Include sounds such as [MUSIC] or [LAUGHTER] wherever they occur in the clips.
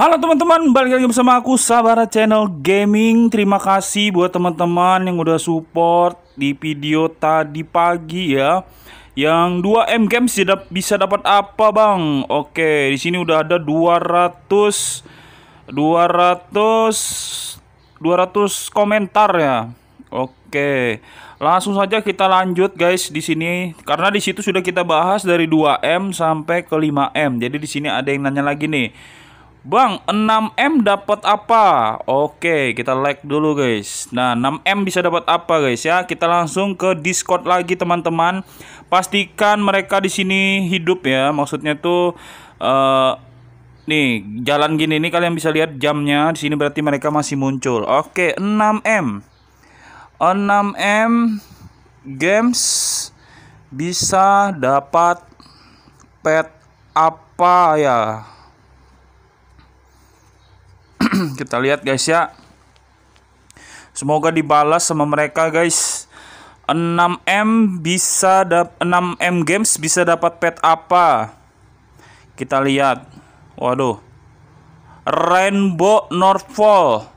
Halo teman-teman, balik lagi bersama aku Sabara Channel Gaming. Terima kasih buat teman-teman yang udah support di video tadi pagi ya. Yang 2M Games bisa dapat apa, Bang? Oke, di sini udah ada 200 200 200 komentar ya. Oke. Langsung saja kita lanjut guys di sini karena di situ sudah kita bahas dari 2M sampai ke 5M. Jadi di sini ada yang nanya lagi nih. Bang, 6M dapat apa? Oke, kita like dulu guys. Nah, 6M bisa dapat apa guys ya? Kita langsung ke Discord lagi teman-teman. Pastikan mereka di sini hidup ya. Maksudnya tuh uh, nih, jalan gini nih kalian bisa lihat jamnya. Di sini berarti mereka masih muncul. Oke, 6M. 6M games bisa dapat pet apa ya? [CLEARS THROAT] kita lihat guys ya. Semoga dibalas sama mereka guys. 6M bisa 6M games bisa dapat pet apa? Kita lihat. Waduh. Rainbow Norfolk.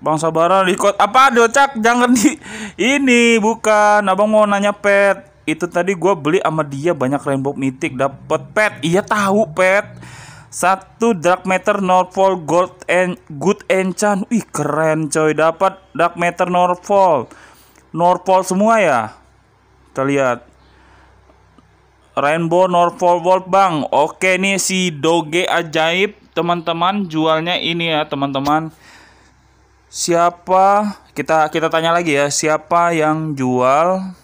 Bang Sabara record apa cak jangan di [LAUGHS] ini bukan abang mau nanya pet itu tadi gue beli sama dia banyak rainbow mythic dapat pet iya tahu pet satu dark meter Norfolk Gold and Good Enchant. Wih keren coy dapat dark meter Norfolk. Norfolk semua ya. Kita lihat. Rainbow Norfolk World bang, Oke nih si Doge ajaib teman-teman jualnya ini ya teman-teman. Siapa kita kita tanya lagi ya siapa yang jual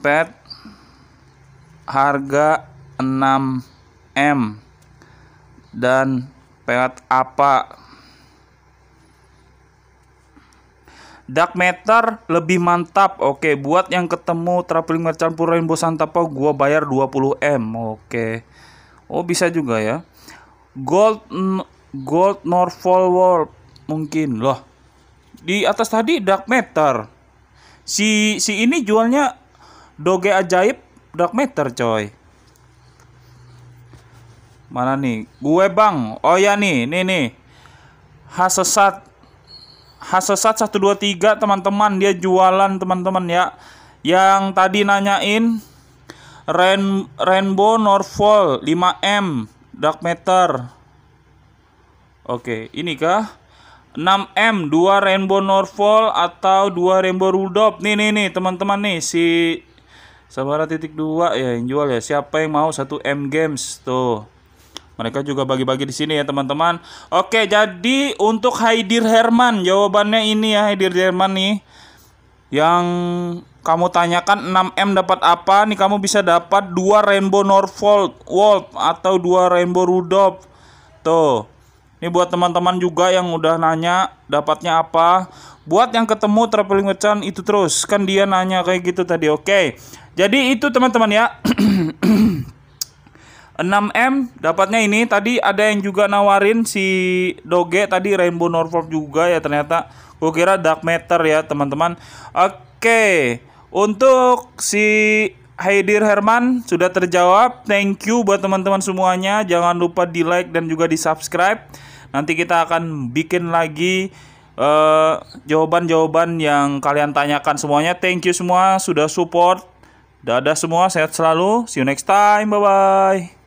pet harga 6 M dan pelet apa. Dark Matter lebih mantap. Oke, buat yang ketemu traveling Merchant bercampur Rainbow tapa, gua bayar 20M. Oke. Oh, bisa juga ya. Gold Gold Norfolk World mungkin loh. Di atas tadi Dark Matter. Si si ini jualnya Doge ajaib Dark Matter, coy. Mana nih? Gue bang. Oh ya nih, nih nih. Hasesat. Hasesat tiga teman-teman. Dia jualan teman-teman ya. Yang tadi nanyain. Rain, Rainbow Norfol 5M. Dark meter. Oke, ini kah? 6M, 2 Rainbow Norfol atau 2 Rainbow Rudop. Nih nih nih teman-teman nih si Sabara titik dua ya yang jual ya. Siapa yang mau satu m games tuh. Mereka juga bagi-bagi di sini ya teman-teman. Oke, jadi untuk Haidir Herman, jawabannya ini ya Haidir Herman nih. Yang kamu tanyakan 6M dapat apa? Nih kamu bisa dapat 2 Rainbow Norfolk Wolf atau 2 Rainbow Rudolph. Tuh. Ini buat teman-teman juga yang udah nanya dapatnya apa. Buat yang ketemu traveling Chan itu terus kan dia nanya kayak gitu tadi. Oke. Jadi itu teman-teman ya. [CLEARS THROAT] 6M dapatnya ini tadi ada yang juga nawarin si Doge tadi Rainbow Norfolk juga ya ternyata gue kira Dark Matter ya teman-teman oke untuk si Haidir Herman sudah terjawab thank you buat teman-teman semuanya jangan lupa di like dan juga di subscribe nanti kita akan bikin lagi eh, jawaban-jawaban uh, jawaban -jawaban yang kalian tanyakan semuanya thank you semua sudah support Dadah semua, sehat selalu. See you next time. Bye-bye.